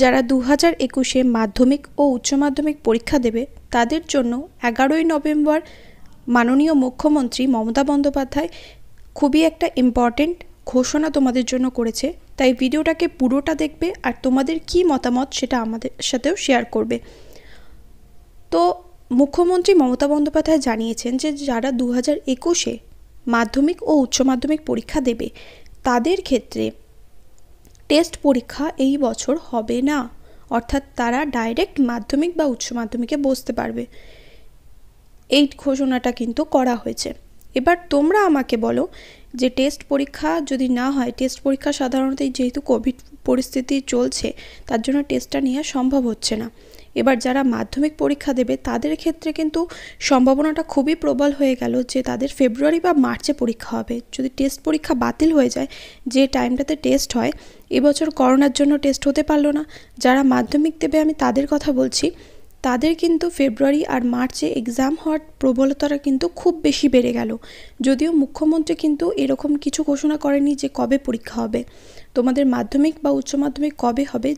যারা দু হাজার একুশে মাধ্যমিক ও উচ্চ মাধ্যমিক পরীক্ষা দেবে তাদের জন্য এগারোই নভেম্বর মাননীয় মুখ্যমন্ত্রী মমতা বন্দ্যোপাধ্যায় খুবই একটা ইম্পর্টেন্ট ঘোষণা তোমাদের জন্য করেছে তাই ভিডিওটাকে পুরোটা দেখবে আর তোমাদের কি মতামত সেটা আমাদের সাথেও শেয়ার করবে তো মুখ্যমন্ত্রী মমতা বন্দ্যোপাধ্যায় জানিয়েছেন যে যারা দু হাজার একুশে মাধ্যমিক ও উচ্চ মাধ্যমিক পরীক্ষা দেবে তাদের ক্ষেত্রে টেস্ট পরীক্ষা এই বছর হবে না অর্থাৎ তারা ডাইরেক্ট মাধ্যমিক বা উচ্চ মাধ্যমিকে বসতে পারবে এই ঘোষণাটা কিন্তু করা হয়েছে এবার তোমরা আমাকে বলো যে টেস্ট পরীক্ষা যদি না হয় টেস্ট পরীক্ষা সাধারণত যেহেতু কোভিড পরিস্থিতি চলছে তার জন্য টেস্টটা নেওয়া সম্ভব হচ্ছে না এবার যারা মাধ্যমিক পরীক্ষা দেবে তাদের ক্ষেত্রে কিন্তু সম্ভাবনাটা খুবই প্রবল হয়ে গেল যে তাদের ফেব্রুয়ারি বা মার্চে পরীক্ষা হবে যদি টেস্ট পরীক্ষা বাতিল হয়ে যায় যে টাইমটাতে টেস্ট হয় এবছর করোনার জন্য টেস্ট হতে পারলো না যারা মাধ্যমিক দেবে আমি তাদের কথা বলছি তাদের কিন্তু ফেব্রুয়ারি আর মার্চে এক্সাম হওয়ার প্রবলতাটা কিন্তু খুব বেশি বেড়ে গেল যদিও মুখ্যমন্ত্রী কিন্তু এরকম কিছু ঘোষণা করেনি যে কবে পরীক্ষা হবে তোমাদের মাধ্যমিক বা উচ্চ মাধ্যমিক কবে হবে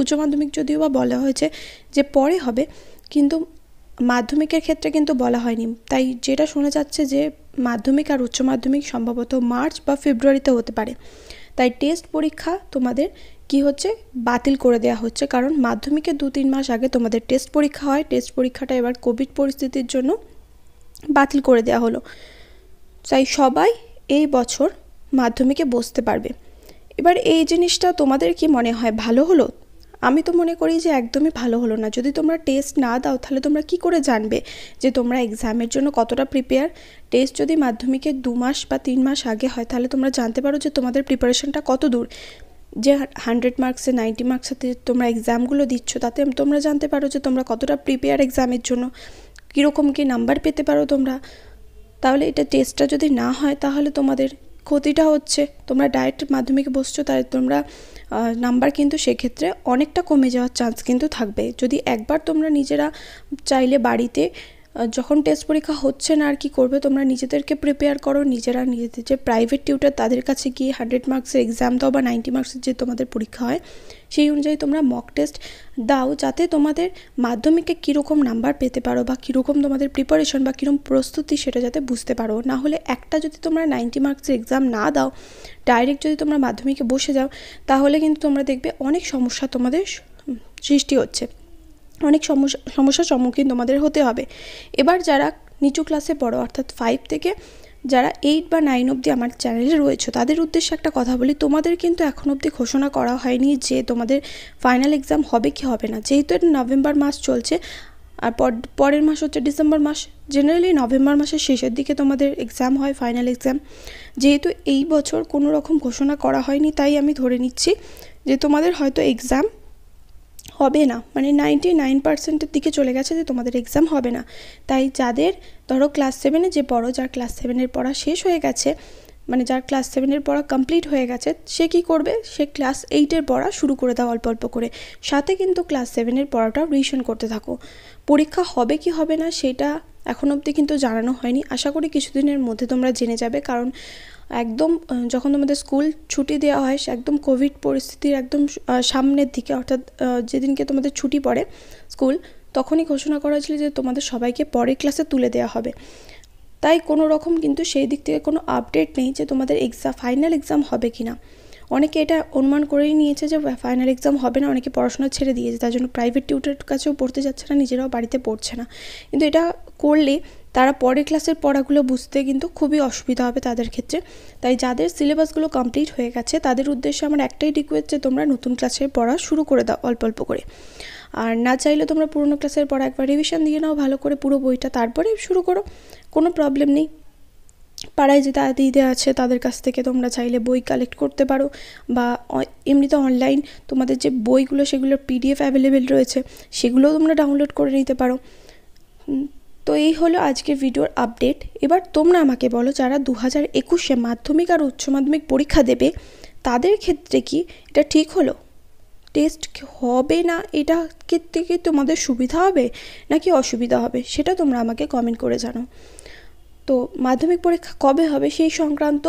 উচ্চ মাধ্যমিক যদিও বা বলা হয়েছে যে পরে হবে কিন্তু মাধ্যমিকের ক্ষেত্রে কিন্তু বলা হয়নি তাই যেটা শোনা যাচ্ছে যে মাধ্যমিক আর উচ্চ মাধ্যমিক সম্ভবত মার্চ বা ফেব্রুয়ারিতে হতে পারে তাই টেস্ট পরীক্ষা তোমাদের কি হচ্ছে বাতিল করে দেওয়া হচ্ছে কারণ মাধ্যমিকের দু তিন মাস আগে তোমাদের টেস্ট পরীক্ষা হয় টেস্ট পরীক্ষাটা এবার কোভিড পরিস্থিতির জন্য বাতিল করে দেওয়া হলো তাই সবাই এই বছর মাধ্যমিকে বসতে পারবে এবার এই জিনিসটা তোমাদের কি মনে হয় ভালো হলো আমি তো মনে করি যে একদমই ভালো হলো না যদি তোমরা টেস্ট না দাও তাহলে তোমরা কি করে জানবে যে তোমরা এক্সামের জন্য কতটা প্রিপেয়ার টেস্ট যদি মাধ্যমিকের দু মাস বা তিন মাস আগে হয় তাহলে তোমরা জানতে পারো যে তোমাদের প্রিপারেশনটা কত দূর যে হান্ড্রেড মার্কসে নাইনটি মার্কসে তোমরা এক্সামগুলো দিচ্ছ তাতে তোমরা জানতে পারো যে তোমরা কতটা প্রিপেয়ার এক্সামের জন্য কীরকম কী নাম্বার পেতে পারো তোমরা তাহলে এটা টেস্টটা যদি না হয় তাহলে তোমাদের ক্ষতিটা হচ্ছে তোমরা ডায়েট মাধ্যমিকে বসছো তাই তোমরা নাম্বার কিন্তু সেক্ষেত্রে অনেকটা কমে যাওয়ার চান্স কিন্তু থাকবে যদি একবার তোমরা নিজেরা চাইলে বাড়িতে যখন টেস্ট পরীক্ষা হচ্ছে না আর কি করবে তোমরা নিজেদেরকে প্রিপেয়ার করো নিজেরা নিজেদের যে প্রাইভেট টিউটার তাদের কাছে গিয়ে হান্ড্রেড মার্কসের এক্সাম দাও বা নাইনটি মার্কসের যে তোমাদের পরীক্ষা হয় সেই অনুযায়ী তোমরা মক টেস্ট দাও যাতে তোমাদের মাধ্যমিকে কীরকম নাম্বার পেতে পারো বা কীরকম তোমাদের প্রিপারেশন বা কীরকম প্রস্তুতি সেটা যাতে বুঝতে পারো না হলে একটা যদি তোমরা নাইনটি মার্কসের এক্সাম না দাও ডাইরেক্ট যদি তোমরা মাধ্যমিকে বসে যাও তাহলে কিন্তু তোমরা দেখবে অনেক সমস্যা তোমাদের সৃষ্টি হচ্ছে অনেক সমস্যা সমস্যার সম্মুখীন তোমাদের হতে হবে এবার যারা নিচু ক্লাসে পড়ো অর্থাৎ ফাইভ থেকে যারা এইট বা নাইন অবধি আমার চ্যানেলে রয়েছে তাদের উদ্দেশ্যে একটা কথা বলি তোমাদের কিন্তু এখন অবধি ঘোষণা করা হয়নি যে তোমাদের ফাইনাল এক্সাম হবে কি হবে না যেহেতু এটা নভেম্বর মাস চলছে আর পরের মাস হচ্ছে ডিসেম্বর মাস জেনারেলি নভেম্বর মাসের শেষের দিকে তোমাদের এক্সাম হয় ফাইনাল এক্সাম যেহেতু এই বছর কোনো রকম ঘোষণা করা হয়নি তাই আমি ধরে নিচ্ছি যে তোমাদের হয়তো এক্সাম হবে না মানে নাইনটি নাইন পার্সেন্টের দিকে চলে গেছে যে তোমাদের এক্সাম হবে না তাই যাদের ধরো ক্লাস সেভেনে যে বড় যার ক্লাস সেভেনের পড়া শেষ হয়ে গেছে মানে যার ক্লাস সেভেনের পড়া কমপ্লিট হয়ে গেছে সে কি করবে সে ক্লাস এইটের পড়া শুরু করে দাও অল্প অল্প করে সাথে কিন্তু ক্লাস সেভেনের পড়াটাও রিভিশন করতে থাকো পরীক্ষা হবে কি হবে না সেটা এখন অবধি কিন্তু জানানো হয়নি আশা করি কিছুদিনের মধ্যে তোমরা জেনে যাবে কারণ একদম যখন তোমাদের স্কুল ছুটি দেওয়া হয় একদম কোভিড পরিস্থিতির একদম সামনের দিকে অর্থাৎ যেদিনকে তোমাদের ছুটি পড়ে স্কুল তখনই ঘোষণা করা হয়েছিল যে তোমাদের সবাইকে পরের ক্লাসে তুলে দেওয়া হবে তাই কোনো রকম কিন্তু সেই দিক থেকে কোনো আপডেট নেই যে তোমাদের এক্সাম ফাইনাল এক্সাম হবে কি না অনেকে এটা অনুমান করেই নিয়েছে যে ফাইনাল এক্সাম হবে না অনেকে পড়াশোনা ছেড়ে দিয়েছে তার জন্য প্রাইভেট টিউটারের কাছেও পড়তে যাচ্ছে না নিজেরাও বাড়িতে পড়ছে না কিন্তু এটা করলে তারা পরের ক্লাসের পড়াগুলো বুঝতে কিন্তু খুবই অসুবিধা হবে তাদের ক্ষেত্রে তাই যাদের সিলেবাসগুলো কমপ্লিট হয়ে গেছে তাদের উদ্দেশ্যে আমার একটাই রিকোয়েস্ট যে তোমরা নতুন ক্লাসের পড়া শুরু করে দাও অল্প অল্প করে আর না চাইলে তোমরা পুরোনো ক্লাসের পড়া একবার রিভিশন দিয়ে নাও ভালো করে পুরো বইটা তারপরে শুরু করো কোনো প্রবলেম নেই পাড়ায় যে দাদিদের আছে তাদের কাছ থেকে তোমরা চাইলে বই কালেক্ট করতে পারো বা এমনিতে অনলাইন তোমাদের যে বইগুলো সেগুলোর পিডিএফ অ্যাভেলেবেল রয়েছে সেগুলোও তোমরা ডাউনলোড করে নিতে পারো তো এই হলো আজকের ভিডিওর আপডেট এবার তোমরা আমাকে বলো যারা দু হাজার একুশে মাধ্যমিক আর উচ্চ মাধ্যমিক পরীক্ষা দেবে তাদের ক্ষেত্রে কি এটা ঠিক হলো টেস্ট হবে না এটা ক্ষেত্রে কি তোমাদের সুবিধা হবে নাকি অসুবিধা হবে সেটা তোমরা আমাকে কমেন্ট করে জানো তো মাধ্যমিক পরীক্ষা কবে হবে সেই সংক্রান্ত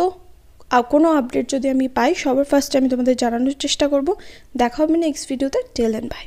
কোনো আপডেট যদি আমি পাই সবার ফার্স্টে আমি তোমাদের জানানোর চেষ্টা করব দেখা হবে নেক্সট ভিডিওতে টেল অ্যান্ড বাই